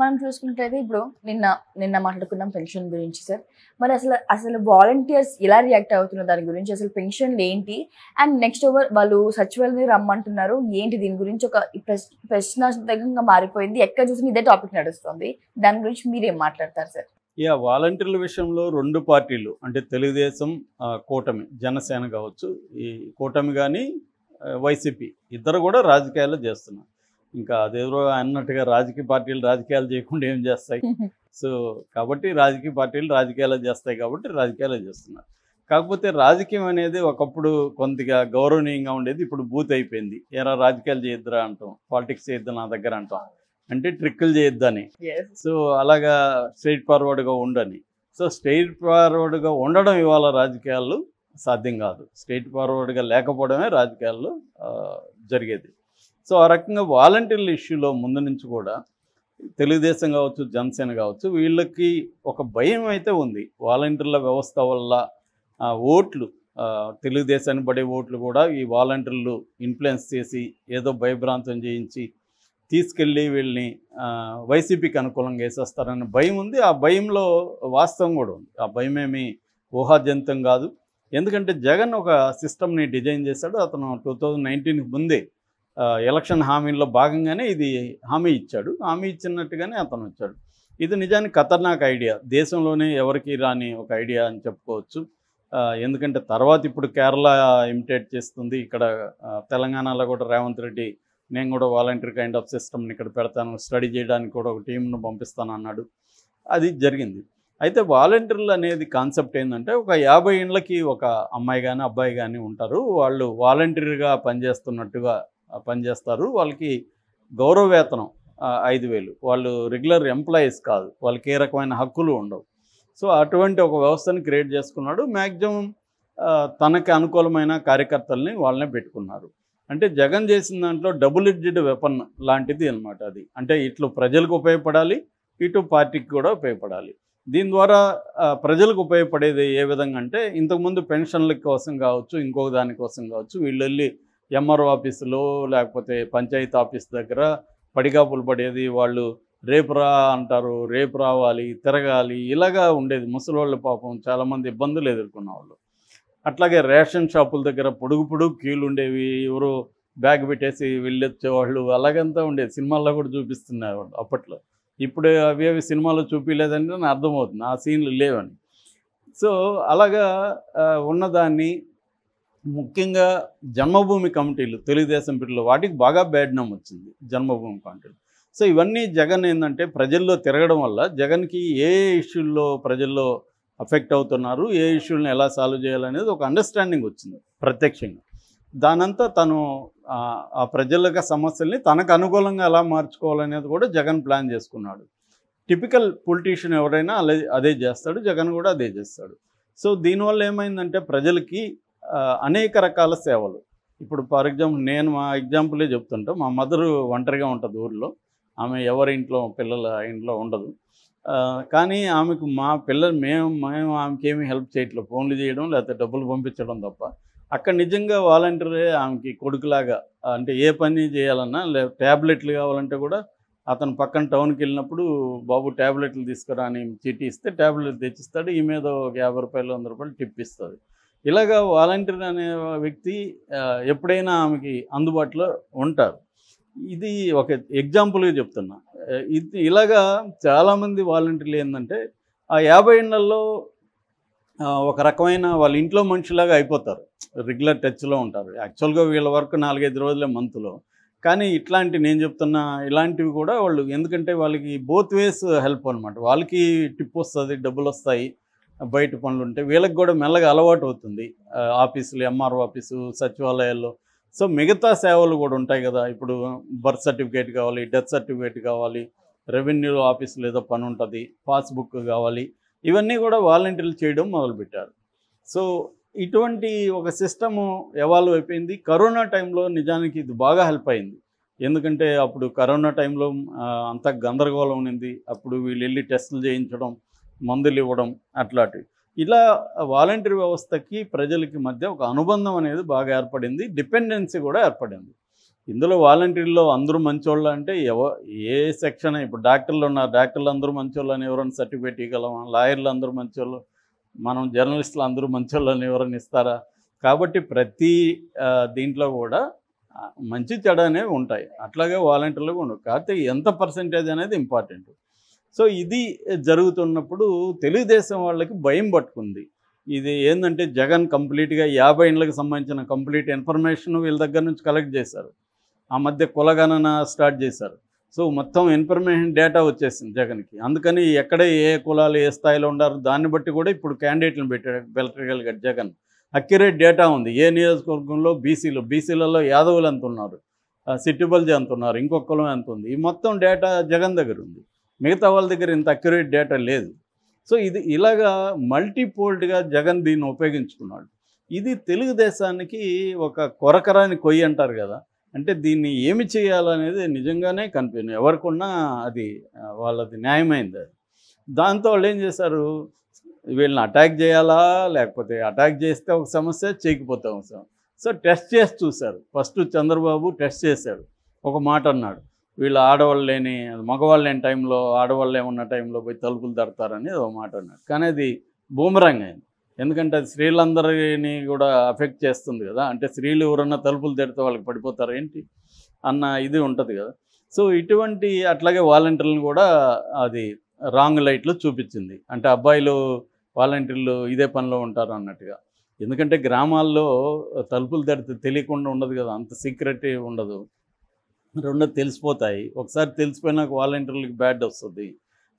మనం చూసుకున్నట్లయితే ఇప్పుడు నిన్న నిన్న మాట్లాడుకున్నాం పెన్షన్ గురించి సార్ మరి అసలు అసలు వాలంటీర్స్ ఎలా రియాక్ట్ అవుతున్న దాని గురించి అసలు పెన్షన్లు ఏంటి అండ్ నెక్స్ట్ ఓవర్ వాళ్ళు సచివాలయం రమ్మంటున్నారు ఏంటి దీని గురించి ఒక ప్రశ్నార్థకంగా మారిపోయింది ఎక్కడ చూసినా ఇదే టాపిక్ నడుస్తుంది దాని గురించి మీరేం మాట్లాడతారు సార్ యా వాలంటీర్ల విషయంలో రెండు పార్టీలు అంటే తెలుగుదేశం కూటమి జనసేన కావచ్చు ఈ కూటమి కానీ వైసీపీ ఇద్దరు కూడా రాజకీయాలు చేస్తున్నారు ఇంకా అదేదో అన్నట్టుగా రాజకీయ పార్టీలు రాజకీయాలు చేయకుండా ఏం చేస్తాయి సో కాబట్టి రాజకీయ పార్టీలు రాజకీయాలు చేస్తాయి కాబట్టి రాజకీయాలు చేస్తున్నారు కాకపోతే రాజకీయం అనేది ఒకప్పుడు కొంతగా గౌరవనీయంగా ఉండేది ఇప్పుడు బూత్ అయిపోయింది ఏరా రాజకీయాలు చేయొద్దురా అంటాం పాలిటిక్స్ చేయొద్దు నా దగ్గర అంటాం అంటే ట్రిక్కులు చేయొద్దని సో అలాగా స్ట్రైట్ ఫార్వర్డ్గా ఉండని సో స్ట్రైట్ ఫార్వర్డ్గా ఉండడం ఇవాళ రాజకీయాల్లో సాధ్యం కాదు స్ట్రైట్ ఫార్వర్డ్గా లేకపోవడమే రాజకీయాల్లో జరిగేది సో ఆ రకంగా వాలంటీర్ల ఇష్యూలో ముందు నుంచి కూడా తెలుగుదేశం కావచ్చు జనసేన కావచ్చు వీళ్ళకి ఒక భయం అయితే ఉంది వాలంటీర్ల వ్యవస్థ వల్ల ఓట్లు తెలుగుదేశాన్ని పడే ఓట్లు కూడా ఈ వాలంటీర్లు ఇన్ఫ్లుయెన్స్ చేసి ఏదో భయభ్రాంతం చేయించి తీసుకెళ్ళి వీళ్ళని వైసీపీకి అనుకూలంగా వేసేస్తారన్న భయం ఉంది ఆ భయంలో వాస్తవం కూడా ఉంది ఆ భయం ఏమి ఊహాజంతం కాదు ఎందుకంటే జగన్ ఒక సిస్టమ్ని డిజైన్ చేశాడు అతను టూ థౌజండ్ నైన్టీన్కి ముందే ఎలక్షన్ హామీల్లో భాగంగానే ఇది హామీ ఇచ్చాడు హామీ ఇచ్చినట్టుగానే అతను వచ్చాడు ఇది నిజానికి ఖతర్నాక్ ఐడియా దేశంలోనే ఎవరికి రాని ఒక ఐడియా అని చెప్పుకోవచ్చు ఎందుకంటే తర్వాత ఇప్పుడు కేరళ ఇమిటేట్ చేస్తుంది ఇక్కడ తెలంగాణలో కూడా రేవంత్ రెడ్డి నేను కూడా వాలంటీర్ కైండ్ ఆఫ్ సిస్టమ్ని ఇక్కడ పెడతాను స్టడీ చేయడానికి కూడా ఒక టీంను పంపిస్తాను అన్నాడు అది జరిగింది అయితే వాలంటీర్లు అనేది కాన్సెప్ట్ ఏంటంటే ఒక యాభై ఇండ్లకి ఒక అమ్మాయి కానీ అబ్బాయి కానీ ఉంటారు వాళ్ళు వాలంటీర్గా పనిచేస్తున్నట్టుగా పనిచేస్తారు వాళ్ళకి గౌరవ వేతనం ఐదు వేలు వాళ్ళు రెగ్యులర్ ఎంప్లాయీస్ కాదు వాళ్ళకి ఏ రకమైన హక్కులు ఉండవు సో అటువంటి ఒక వ్యవస్థను క్రియేట్ చేసుకున్నాడు మ్యాక్సిమం తనకి అనుకూలమైన కార్యకర్తల్ని వాళ్ళనే పెట్టుకున్నారు అంటే జగన్ చేసిన దాంట్లో డబుల్ ఎడ్జెడ్ వెపన్ లాంటిది అనమాట అది అంటే ఇట్లు ప్రజలకు ఉపయోగపడాలి ఇటు పార్టీకి కూడా ఉపయోగపడాలి దీని ద్వారా ప్రజలకు ఉపయోగపడేది ఏ విధంగా అంటే ఇంతకుముందు పెన్షన్ల కోసం కావచ్చు ఇంకొక దానికోసం కావచ్చు వీళ్ళు వెళ్ళి ఎంఆర్ఓ ఆఫీసులో లేకపోతే పంచాయతీ ఆఫీస్ దగ్గర పడిగాపులు పడేది వాళ్ళు రేపురా అంటారు రేపు రావాలి తిరగాలి ఇలాగా ఉండేది ముసలోళ్ళ పాపం చాలామంది ఇబ్బందులు ఎదుర్కొన్న వాళ్ళు అట్లాగే రేషన్ షాపుల దగ్గర పొడుగు పొడుగు క్యూలు ఉండేవి ఎవరు బ్యాగ్ పెట్టేసి వెళ్ళొచ్చేవాళ్ళు అలాగంతా ఉండేది సినిమాల్లో కూడా చూపిస్తున్నారు అప్పట్లో ఇప్పుడు అవి అవి సినిమాలో చూపించలేదంటే అర్థమవుతుంది ఆ సీన్లు లేవని సో అలాగా ఉన్నదాన్ని ముఖ్యంగా జన్మభూమి కమిటీలు తెలుగుదేశం పిల్లలు వాటికి బాగా బ్యాడ్నం వచ్చింది జన్మభూమి కమిటీలు సో ఇవన్నీ జగన్ ఏంటంటే ప్రజల్లో తిరగడం వల్ల జగన్కి ఏ ఇష్యూల్లో ప్రజల్లో అఫెక్ట్ అవుతున్నారు ఏ ఇష్యూలను ఎలా సాల్వ్ చేయాలనేది ఒక అండర్స్టాండింగ్ వచ్చింది ప్రత్యక్షంగా దానంతా తను ఆ ప్రజల సమస్యల్ని తనకు అనుకూలంగా ఎలా మార్చుకోవాలనేది కూడా జగన్ ప్లాన్ చేసుకున్నాడు టిపికల్ పొలిటీషియన్ ఎవరైనా అదే అదే చేస్తాడు జగన్ కూడా అదే చేస్తాడు సో దీనివల్ల ఏమైందంటే ప్రజలకి అనేక రకాల సేవలు ఇప్పుడు ఫర్ ఎగ్జాంపుల్ నేను మా ఎగ్జాంపులే చెప్తుంటా మా మదరు ఒంటరిగా ఉంటుంది ఊర్లో ఆమె ఎవరి ఇంట్లో పిల్లల ఇంట్లో ఉండదు కానీ ఆమెకు మా పిల్లలు మేము మేము ఆమెకి ఏమి హెల్ప్ చేయట్లేదు ఫోన్లు చేయడం లేకపోతే డబ్బులు పంపించడం తప్ప అక్కడ నిజంగా వాలంటీరే ఆమెకి కొడుకులాగా అంటే ఏ పని చేయాలన్నా లే ట్యాబ్లెట్లు కావాలంటే కూడా అతను పక్కన టౌన్కి వెళ్ళినప్పుడు బాబు ట్యాబ్లెట్లు తీసుకురా అని చీటీ ఇస్తే ట్యాబ్లెట్ తెచ్చిస్తాడు ఈ మీద ఒక యాభై రూపాయలు వంద రూపాయలు టిప్ ఇస్తుంది ఇలాగ వాలంటీర్ అనే వ్యక్తి ఎప్పుడైనా ఆమెకి అందుబాటులో ఉంటారు ఇది ఒక ఎగ్జాంపుల్గా చెప్తున్నా ఇది ఇలాగా చాలామంది వాలంటీర్లు ఏంటంటే ఆ యాభై ఏళ్ళల్లో ఒక రకమైన వాళ్ళ ఇంట్లో మనిషిలాగా అయిపోతారు రెగ్యులర్ టచ్లో ఉంటారు యాక్చువల్గా వీళ్ళ వరకు నాలుగైదు రోజులే మంత్లో కానీ ఇట్లాంటి నేను చెప్తున్న ఇలాంటివి కూడా వాళ్ళు ఎందుకంటే వాళ్ళకి బోత్ వేస్ హెల్ప్ అనమాట వాళ్ళకి టిప్ వస్తుంది డబ్బులు వస్తాయి బయట పనులు ఉంటే వీళ్ళకి కూడా మెల్లగా అలవాటు అవుతుంది ఆఫీసులు ఎంఆర్ఓ ఆఫీసు సచివాలయాల్లో సో మిగతా సేవలు కూడా ఉంటాయి కదా ఇప్పుడు బర్త్ సర్టిఫికేట్ కావాలి డెత్ సర్టిఫికేట్ కావాలి రెవెన్యూ ఆఫీసులు ఏదో పని ఉంటుంది పాస్బుక్ కావాలి ఇవన్నీ కూడా వాలంటీర్లు చేయడం మొదలుపెట్టారు సో ఇటువంటి ఒక సిస్టము ఎవాల్వ్ అయిపోయింది కరోనా టైంలో నిజానికి ఇది బాగా హెల్ప్ అయింది ఎందుకంటే అప్పుడు కరోనా టైంలో అంత గందరగోళం ఉన్నింది అప్పుడు వీళ్ళు వెళ్ళి టెస్టులు చేయించడం మందులు ఇవ్వడం అట్లాంటివి ఇలా వాలంటీర్ వ్యవస్థకి ప్రజలకి మధ్య ఒక అనుబంధం అనేది బాగా ఏర్పడింది డిపెండెన్సీ కూడా ఏర్పడింది ఇందులో వాలంటీర్లో అందరూ మంచోళ్ళు అంటే ఎవ ఏ సెక్షన్ ఇప్పుడు డాక్టర్లు ఉన్నారు డాక్టర్లు అందరూ మంచోళ్ళు అని ఎవరైనా సర్టిఫికేట్ ఇవ్వగలమా లాయర్లు అందరూ మంచోళ్ళు మనం జర్నలిస్టులు అందరూ మంచోళ్ళు అని ఎవరైనా ఇస్తారా కాబట్టి ప్రతి దీంట్లో కూడా మంచి చెడ అనేవి ఉంటాయి అట్లాగే వాలంటీర్లు కూడా ఉండవు కాకపోతే ఎంత పర్సంటేజ్ అనేది ఇంపార్టెంట్ సో ఇది జరుగుతున్నప్పుడు తెలుగుదేశం వాళ్ళకి భయం పట్టుకుంది ఇది ఏంటంటే జగన్ కంప్లీట్గా యాభై ఏళ్ళకి సంబంధించిన కంప్లీట్ ఇన్ఫర్మేషన్ వీళ్ళ దగ్గర నుంచి కలెక్ట్ చేశారు ఆ మధ్య కులగణన స్టార్ట్ చేశారు సో మొత్తం ఇన్ఫర్మేషన్ డేటా వచ్చేసింది జగన్కి అందుకని ఎక్కడ ఏ కులాలు ఏ స్థాయిలో ఉన్నారు దాన్ని బట్టి కూడా ఇప్పుడు క్యాండిడేట్లను పెట్టాడు బెల్టగలిగాడు జగన్ అక్యురేట్ డేటా ఉంది ఏ నియోజకవర్గంలో బీసీలు బీసీలలో యాదవులు ఎంత ఉన్నారు సిట్టిబల్జీ ఎంత ఉన్నారు ఇంకొక కులం ఎంత ఉంది ఈ మొత్తం డేటా జగన్ దగ్గర ఉంది మిగతా వాళ్ళ దగ్గర ఇంత అక్యురేట్ డేటా లేదు సో ఇది ఇలాగా మల్టీపోల్డ్గా జగన్ దీన్ని ఉపయోగించుకున్నాడు ఇది తెలుగుదేశానికి ఒక కొరకరాని కొయ్యి అంటారు కదా అంటే దీన్ని ఏమి చేయాలనేది నిజంగానే కనిపించింది ఎవరికన్నా అది వాళ్ళది న్యాయమైంది అది దాంతో వాళ్ళు ఏం చేశారు వీళ్ళని అటాక్ చేయాలా లేకపోతే అటాక్ చేస్తే ఒక సమస్య చేయకపోతే ఒక సమస్య సో టెస్ట్ చేసి చూశారు ఫస్ట్ చంద్రబాబు టెస్ట్ చేశాడు ఒక మాట అన్నాడు వీళ్ళు ఆడవాళ్ళు లేని మగవాళ్ళు లేని టైంలో ఆడవాళ్ళు ఏమన్న టైంలో పోయి తలుపులు తడతారని ఒక మాట అన్నాడు కానీ అది బూమరంగ్ అయింది ఎందుకంటే అది స్త్రీలందరినీ కూడా అఫెక్ట్ చేస్తుంది కదా అంటే స్త్రీలు ఎవరన్నా తలుపులు తిడితే వాళ్ళకి పడిపోతారు ఏంటి అన్న ఇది ఉంటుంది కదా సో ఇటువంటి అట్లాగే వాలంటీర్లను కూడా అది రాంగ్ లైట్లో చూపించింది అంటే అబ్బాయిలు వాలంటీర్లు ఇదే పనిలో ఉంటారు అన్నట్టుగా ఎందుకంటే గ్రామాల్లో తలుపులు తెడితే తెలియకుండా ఉండదు కదా అంత సీక్రెట్ ఉండదు రెండో తెలిసిపోతాయి ఒకసారి తెలిసిపోయినాక వాలంటీర్లకు బ్యాడ్ వస్తుంది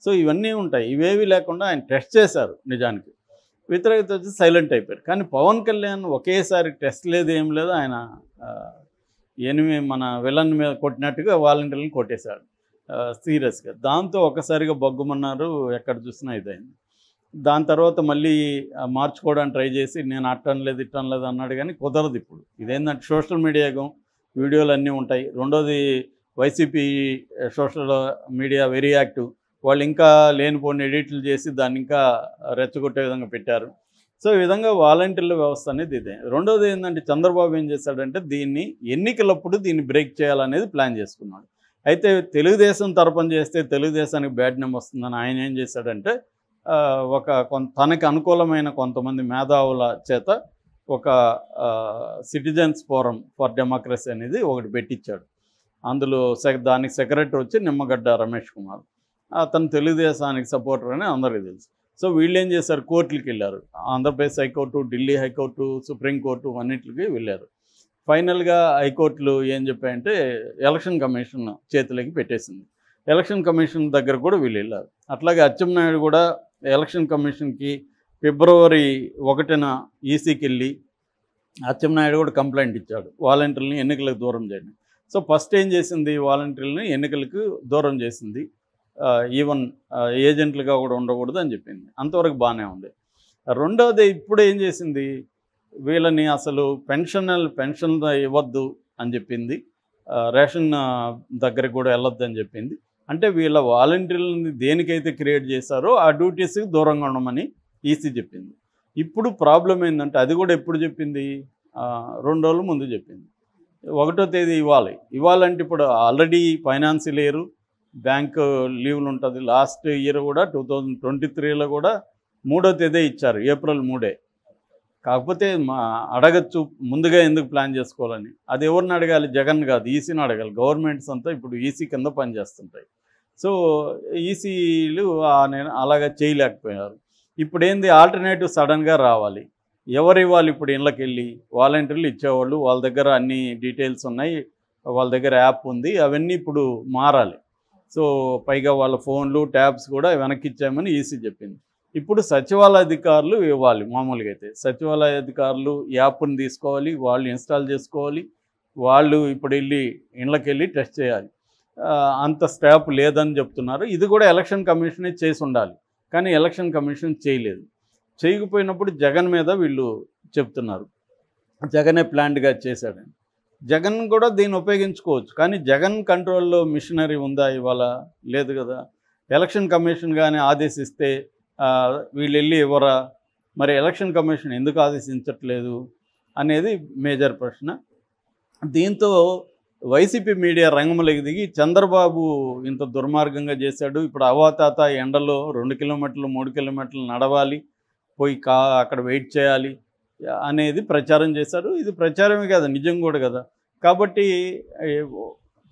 సో ఇవన్నీ ఉంటాయి ఇవేవి లేకుండా ఆయన టెస్ట్ చేశారు నిజానికి వ్యతిరేకత వచ్చి సైలెంట్ అయిపోయారు కానీ పవన్ కళ్యాణ్ ఒకేసారి టెస్ట్ లేదు ఏం లేదు ఆయన ఎనిమి మన విలన్ మీద కొట్టినట్టుగా వాలంటీర్లను కొట్టేశాడు సీరియస్గా దాంతో ఒకసారిగా బొగ్గుమన్నారు ఎక్కడ చూసినా ఇదైంది దాని తర్వాత మళ్ళీ మార్చుకోవడానికి ట్రై చేసి నేను అట్టం లేదు ఇట్టం లేదు అన్నాడు కానీ కుదరదు ఇప్పుడు ఇదేంటంటే సోషల్ మీడియాగా వీడియోలు అన్నీ ఉంటాయి రెండోది YCP social media very active వాళ్ళు ఇంకా లేనిపోని ఎడిట్లు చేసి దాన్ని ఇంకా రెచ్చగొట్టే విధంగా పెట్టారు సో ఈ విధంగా వాలంటీర్ల వ్యవస్థ అనేది ఇదే రెండోది ఏంటంటే చంద్రబాబు ఏం చేశాడంటే దీన్ని ఎన్నికలప్పుడు దీన్ని బ్రేక్ చేయాలనేది ప్లాన్ చేసుకున్నాడు అయితే తెలుగుదేశం తరపున చేస్తే తెలుగుదేశానికి బ్యాడ్ నేమ్ వస్తుందని ఆయన ఏం చేశాడంటే ఒక తనకి అనుకూలమైన కొంతమంది మేధావుల చేత ఒక సిటిజన్స్ ఫోరం ఫర్ డెమోక్రసీ అనేది ఒకటి పెట్టించాడు అందులో దానికి సెక్రటరీ వచ్చి నిమ్మగడ్డ రమేష్ కుమార్ అతను తెలుగుదేశానికి సపోర్టర్ అని అందరికీ తెలుసు సో వీళ్ళు ఏం చేశారు కోర్టులకి వెళ్ళారు Andhra Pradesh high court Delhi high court supreme court అన్నింటికి వెళ్ళారు ఫైనల్గా హైకోర్టులు ఏం చెప్పాయంటే ఎలక్షన్ కమిషన్ చేతిలోకి పెట్టేసింది ఎలక్షన్ కమిషన్ దగ్గర కూడా వీళ్ళు వెళ్ళారు అట్లాగే అచ్చెన్నాయుడు కూడా ఎలక్షన్ కమిషన్కి ఫిబ్రవరి ఒకటిన ఈసీకి వెళ్ళి అచ్చెన్నాయుడు కూడా కంప్లైంట్ ఇచ్చాడు వాలంటీర్లని ఎన్నికలకు దూరం చేయండి సో ఫస్ట్ ఏం చేసింది వాలంటీర్లని ఎన్నికలకు దూరం చేసింది ఈవెన్ ఏజెంట్లుగా కూడా ఉండకూడదు అని చెప్పింది అంతవరకు బాగానే ఉంది రెండోది ఇప్పుడు ఏం చేసింది వీళ్ళని అసలు పెన్షన్ పెన్షన్ ఇవ్వద్దు అని చెప్పింది రేషన్ దగ్గరికి కూడా వెళ్ళొద్దు అని చెప్పింది అంటే వీళ్ళ వాలంటీర్లని దేనికైతే క్రియేట్ చేశారో ఆ డ్యూటీస్కి దూరంగా ఉండమని ఈసీ చెప్పింది ఇప్పుడు ప్రాబ్లం ఏంటంటే అది కూడా ఎప్పుడు చెప్పింది రెండు రోజుల ముందు చెప్పింది ఒకటో తేదీ ఇవ్వాలి ఇవ్వాలంటే ఇప్పుడు ఆల్రెడీ ఫైనాన్స్ లేరు బ్యాంక్ లీవ్లు ఉంటుంది లాస్ట్ ఇయర్ కూడా టూ థౌజండ్ ట్వంటీ త్రీలో కూడా మూడో తేదీ ఇచ్చారు ఏప్రిల్ మూడే కాకపోతే మా అడగచ్చు ముందుగా ఎందుకు ప్లాన్ చేసుకోవాలని అది ఎవరిని అడగాలి జగన్ కాదు ఈసీని అడగాలి గవర్నమెంట్స్ అంతా ఇప్పుడు ఈసీ కింద పనిచేస్తుంటాయి సో ఈసీలు నేను అలాగా చేయలేకపోయారు ఇప్పుడు ఏంది ఆల్టర్నేటివ్ సడన్గా రావాలి ఎవరు ఇవ్వాలి ఇప్పుడు ఇళ్ళకి వెళ్ళి వాలంటీర్లు ఇచ్చేవాళ్ళు వాళ్ళ దగ్గర అన్ని డీటెయిల్స్ ఉన్నాయి వాళ్ళ దగ్గర యాప్ ఉంది అవన్నీ ఇప్పుడు మారాలి సో పైగా వాళ్ళ ఫోన్లు ట్యాబ్స్ కూడా వెనక్కి ఇచ్చామని ఈసీ చెప్పింది ఇప్పుడు సచివాలయ అధికారులు ఇవ్వాలి మామూలుగా అయితే సచివాలయ అధికారులు యాప్ని తీసుకోవాలి వాళ్ళు ఇన్స్టాల్ చేసుకోవాలి వాళ్ళు ఇప్పుడు వెళ్ళి ఇళ్ళకి వెళ్ళి టెస్ట్ చేయాలి అంత స్టాప్ లేదని చెప్తున్నారు ఇది కూడా ఎలక్షన్ కమిషనే చేసి ఉండాలి కానీ ఎలక్షన్ కమిషన్ చేయలేదు చేయకపోయినప్పుడు జగన్ మీద వీళ్ళు చెప్తున్నారు జగనే ప్లాంట్గా చేశాడని జగన్ కూడా దీన్ని ఉపయోగించుకోవచ్చు కానీ జగన్ కంట్రోల్లో మిషనరీ ఉందా ఇవాళ లేదు కదా ఎలక్షన్ కమిషన్ కానీ ఆదేశిస్తే వీళ్ళు వెళ్ళి ఇవ్వరా మరి ఎలక్షన్ కమిషన్ ఎందుకు ఆదేశించట్లేదు అనేది మేజర్ ప్రశ్న దీంతో వైసీపీ మీడియా రంగంలోకి దిగి చంద్రబాబు ఇంత దుర్మార్గంగా చేశాడు ఇప్పుడు అవాతాత ఎండలో రెండు కిలోమీటర్లు మూడు కిలోమీటర్లు నడవాలి పోయి కా అక్కడ వెయిట్ చేయాలి అనేది ప్రచారం చేశారు ఇది ప్రచారమే కదా నిజం కూడా కదా కాబట్టి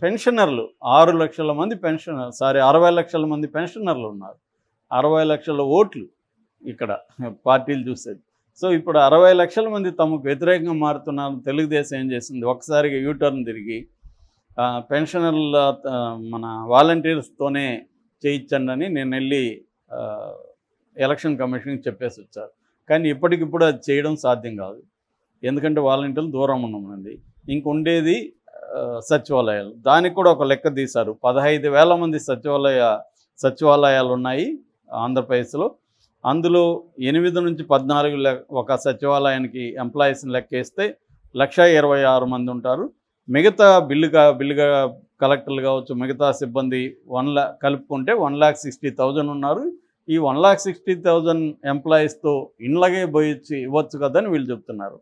పెన్షనర్లు ఆరు లక్షల మంది పెన్షనర్ సారీ అరవై లక్షల మంది పెన్షనర్లు ఉన్నారు అరవై లక్షల ఓట్లు ఇక్కడ పార్టీలు చూసేది సో ఇప్పుడు అరవై లక్షల మంది తమకు వ్యతిరేకంగా మారుతున్నారు తెలుగుదేశం ఏం చేసింది ఒకసారిగా యూటర్న్ తిరిగి పెన్షనర్ల మన వాలంటీర్స్తోనే చేయించండి అని నేను వెళ్ళి ఎలక్షన్ కమిషన్కి చెప్పేసి వచ్చారు కానీ ఇప్పటికిప్పుడు అది చేయడం సాధ్యం కాదు ఎందుకంటే వాలంటీర్లు దూరం ఇంక ఉండేది సచివాలయాలు దానికి కూడా ఒక లెక్క తీశారు పదహైదు వేల మంది సచివాలయ సచివాలయాలు ఉన్నాయి ఆంధ్రప్రదేశ్లో అందులో ఎనిమిది నుంచి పద్నాలుగు ఒక సచివాలయానికి ఎంప్లాయీస్ని లెక్కేస్తే లక్ష ఇరవై ఆరు మంది ఉంటారు మిగతా బిల్లుగా బిల్లుగా కలెక్టర్లు కావచ్చు మిగతా సిబ్బంది వన్ లా కలుపుకుంటే వన్ ల్యాక్ సిక్స్టీ థౌజండ్ ఉన్నారు ఈ వన్ ల్యాక్ సిక్స్టీ థౌజండ్ ఎంప్లాయీస్తో ఇండ్లగే పోయిచ్చి ఇవ్వచ్చు కదని వీళ్ళు చెప్తున్నారు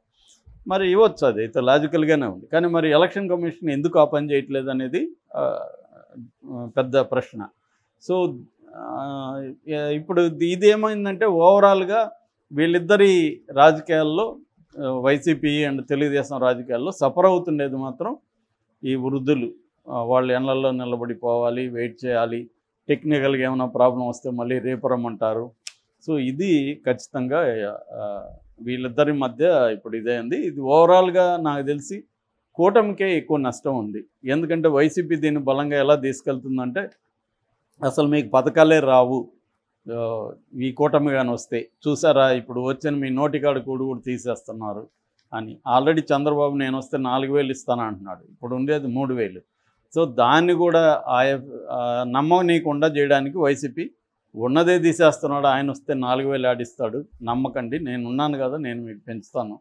మరి ఇవ్వచ్చు అది అయితే లాజికల్గానే ఉంది కానీ మరి ఎలక్షన్ కమిషన్ ఎందుకు ఆ పని చేయట్లేదు అనేది పెద్ద ప్రశ్న సో ఇప్పుడు ఇదేమైందంటే ఓవరాల్గా వీళ్ళిద్దరి రాజకీయాల్లో వైసీపీ అండ్ తెలుగుదేశం రాజకీయాల్లో సఫర్ అవుతుండేది మాత్రం ఈ వృద్ధులు వాళ్ళు ఎండల్లో నిలబడిపోవాలి వెయిట్ చేయాలి టెక్నికల్గా ఏమైనా ప్రాబ్లం వస్తే మళ్ళీ రేపురమ్మంటారు సో ఇది ఖచ్చితంగా వీళ్ళిద్దరి మధ్య ఇప్పుడు ఇదైంది ఇది ఓవరాల్గా నాకు తెలిసి కూటమికే ఎక్కువ నష్టం ఉంది ఎందుకంటే వైసీపీ దీన్ని బలంగా ఎలా తీసుకెళ్తుందంటే అసలు మీకు పథకాలే రావు ఈ కూటమి కానీ వస్తే చూసారా ఇప్పుడు వచ్చిన మీ నోటికాడు కూడు కూడా తీసేస్తున్నారు అని ఆల్రెడీ చంద్రబాబు నేను వస్తే నాలుగు వేలు ఇస్తాను అంటున్నాడు ఇప్పుడు ఉండేది మూడు వేలు సో దాన్ని కూడా ఆయా నమ్మనీయకుండా చేయడానికి వైసీపీ ఉన్నదే తీసేస్తున్నాడు ఆయన వస్తే నాలుగు వేలు ఆడిస్తాడు నమ్మకండి నేను ఉన్నాను కదా నేను మీకు పెంచుతాను